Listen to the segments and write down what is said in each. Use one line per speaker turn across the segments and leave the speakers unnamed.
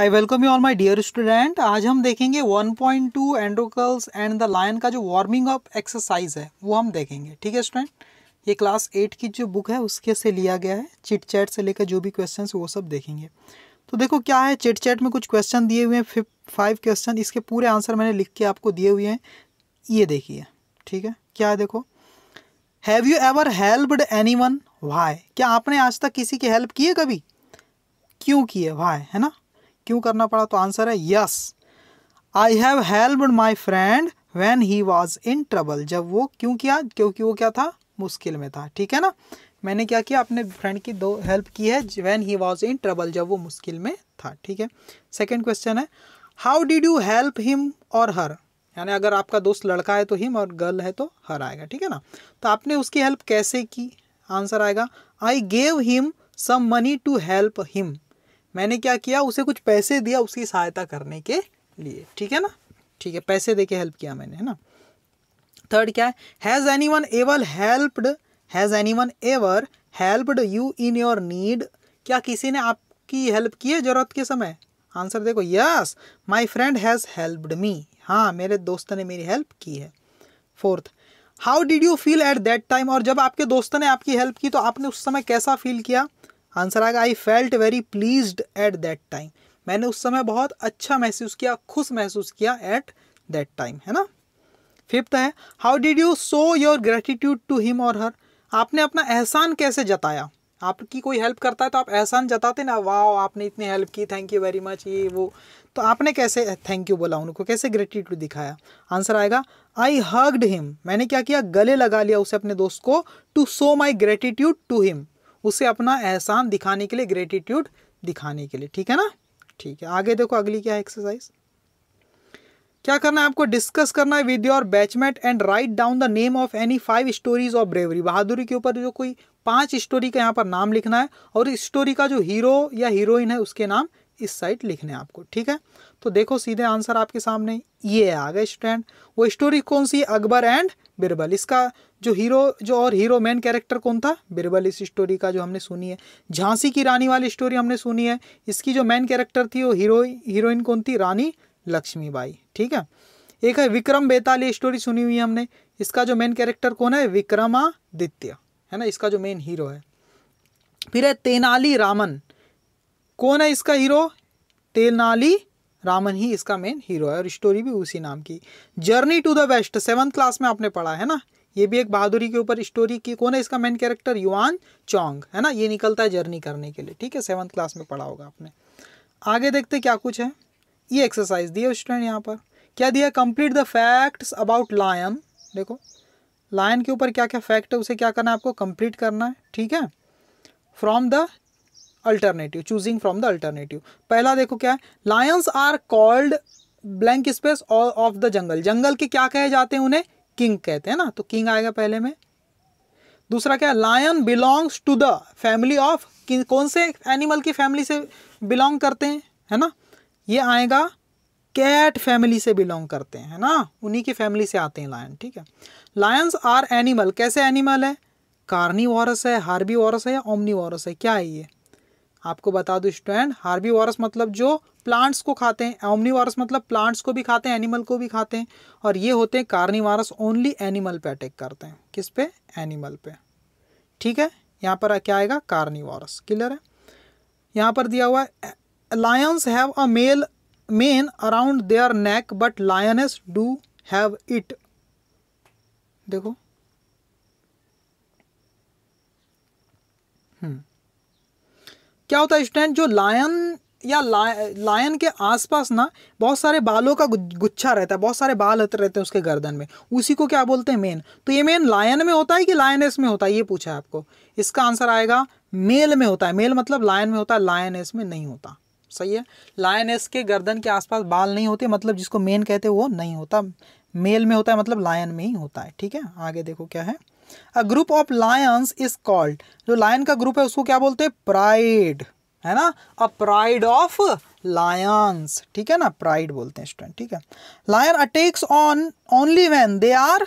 I welcome you all my dear student आज हम देखेंगे 1.2 point two Androcles and the lion का जो वार्मिंग अप एक्सरसाइज है वो हम देखेंगे ठीक है स्टूडेंट ये क्लास एट की जो बुक है उसके से लिया गया है चिट चैट से लेकर जो भी क्वेश्चन वो सब देखेंगे तो देखो क्या है चिट चैट में कुछ क्वेश्चन दिए हुए हैं फाइव क्वेश्चन इसके पूरे आंसर मैंने लिख के आपको दिए हुए हैं ये देखिए ठीक है क्या है देखो have you ever helped anyone क्या आपने आज तक किसी की हेल्प की है कभी क्यों की है है ना क्यों करना पड़ा तो आंसर है yes I have help my friend when he was in trouble जब वो क्यों किया क्योंकि वो क्या था मुश्किल में था ठीक है ना मैंने क्या किया अपने फ्रेंड की दो हेल्प की है when he was in trouble जब वो मुश्किल में था ठीक है सेकेंड क्वेश्चन है how did you help him और हर यानी अगर आपका दोस्त लड़का है तो हिम और गर्ल है तो हर आएगा ठीक है ना तो आपने उसकी हेल्प कैसे की आंसर आएगा I gave him some money to help him मैंने क्या किया उसे कुछ पैसे दिया उसकी सहायता करने के लिए ठीक है ना ठीक है पैसे दे के हेल्प किया मैंने है ना थर्ड क्या has anyone ever helped has anyone ever helped you in your need क्या किसी ने आपकी हेल्प की है ज़रूरत के समय आंसर देखो yes my friend has helped me हाँ मेरे दोस्त ने मेरी हेल्प की है fourth how did you feel at that time और जब आपके दोस्त ने आपकी हेल्प की तो आपने उस समय कैसा फील किया आंसर आएगा I felt very please at that time मैंने उस समय बहुत अच्छा महसूस किया खुश महसूस किया एट दैट टाइम है ना फिफ्थ है how did you show your gratitude to him और हर आपने अपना एहसान कैसे जताया आपकी कोई हेल्प करता है तो आप एहसान जताते ना वाह आपने इतनी हेल्प की थैंक यू वेरी मच ये वो तो आपने कैसे थैंक यू बोला उनको कैसे ग्रेटिट्यूड दिखाया आंसर आएगा आई हग्ड हिम मैंने क्या किया गले लगा लिया उसे अपने दोस्त को to show my gratitude to him उसे अपना एहसान दिखाने के लिए ग्रेटिट्यूड दिखाने के लिए ठीक है ना ठीक है आगे देखो अगली क्या है एक्सरसाइज क्या करना है आपको डिस्कस करना है with your batchmate and write down the name of any five stories of bravery बहादुरी के ऊपर जो कोई पांच स्टोरी का यहाँ पर नाम लिखना है और इस स्टोरी का जो हीरो या हीरोइन है उसके नाम इस साइड लिखने आपको ठीक है तो देखो सीधे आंसर आपके सामने ये आ गए स्टूडेंट वो स्टोरी कौन सी अकबर एंड बिरबल इसका जो हीरो जो और हीरो मेन कैरेक्टर कौन था बिरबल इस स्टोरी का जो हमने सुनी है झांसी की रानी वाली स्टोरी हमने सुनी है इसकी जो मेन कैरेक्टर थी वो हीरो हीरोइन कौन थी रानी लक्ष्मीबाई ठीक है एक है विक्रम बेताल ये स्टोरी सुनी हुई है हमने इसका जो मेन कैरेक्टर कौन है विक्रमादित्य है ना इसका जो मेन हीरो है फिर है तेनाली रामन कौन है इसका हीरो तेनाली रामन ही इसका मेन हीरो है और स्टोरी भी उसी नाम की journey to the west seventh class में आपने पढ़ा है ना ये भी एक बहादुरी के ऊपर स्टोरी की कौन है इसका मेन कैरेक्टर युआन चौंग है ना ये निकलता है जर्नी करने के लिए ठीक है सेवन्थ क्लास में पढ़ा होगा आपने आगे देखते क्या कुछ है ये एक्सरसाइज दी है स्टूडेंट यहाँ पर क्या दिया complete the facts about lion देखो लायन के ऊपर क्या क्या फैक्ट है उसे क्या करना है आपको कंप्लीट करना है ठीक है from the alternative choosing from the alternative पहला देखो क्या है lions are called blank space of the jungle जंगल के क्या कहे जाते हैं उन्हें किंग कहते हैं ना तो किंग आएगा पहले में दूसरा क्या है lion belongs to the family of कौन से एनिमल की फैमिली से बिलोंग करते हैं है ना ये आएगा कैट फैमिली से बिलोंग करते हैं है ना उन्हीं की फैमिली से आते हैं लायन ठीक है लायंस आर एनिमल कैसे एनिमल है कार्नी है हार्बी है या ओमनी है क्या है ये आपको बता दूं स्टूडेंट हार्बी मतलब जो प्लांट्स को खाते हैं ओमनी मतलब प्लांट्स को भी खाते हैं एनिमल को भी खाते हैं और ये होते हैं कार्निवारस ओनली एनिमल पे अटैक करते हैं किस पे एनिमल पे ठीक है यहाँ पर क्या आएगा कार्निवारस क्लियर है यहाँ पर दिया हुआ है lions have a male mane around their neck but lioness do have it देखो हम्म क्या होता है स्टूडेंट जो लायन या लायन के आसपास ना बहुत सारे बालों का गुच्छा रहता है बहुत सारे बाल रहते हैं उसके गर्दन में उसी को क्या बोलते हैं मेन तो ये मेन लायन में होता है कि लायनेस में होता है ये पूछा है आपको इसका आंसर आएगा मेल में होता है मेल मतलब लायन में होता है लायनेस में नहीं होता सही है लायनेस के गर्दन के आसपास बाल नहीं होते मतलब जिसको मेन कहते हैं वो नहीं होता मेल में होता है मतलब लायन में ही होता है ठीक है आगे देखो क्या है a group of lions is called जो लायन का ग्रुप है उसको क्या बोलते हैं प्राइड है ना अ प्राइड ऑफ लायंस ठीक है ना प्राइड बोलते हैं स्टूडेंट ठीक है lion attacks on only when they are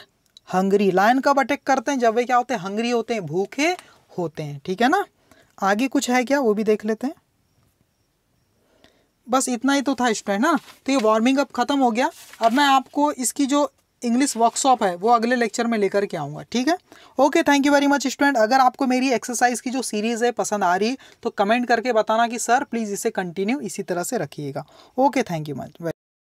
hungry lion कब अटैक करते हैं जब वे क्या होते हैं हंगरी होते हैं भूखे होते हैं ठीक है ना आगे कुछ है क्या वो भी देख लेते हैं बस इतना ही तो था स्टूडेंट ना तो ये वार्मिंग अप खत्म हो गया अब मैं आपको इसकी जो इंग्लिश वर्कशॉप है वो अगले लेक्चर में लेकर के आऊँगा ठीक है okay thank you very much student अगर आपको मेरी एक्सरसाइज की जो सीरीज़ है पसंद आ रही तो कमेंट करके बताना कि सर प्लीज़ इसे कंटिन्यू इसी तरह से रखिएगा ओके थैंक यू मच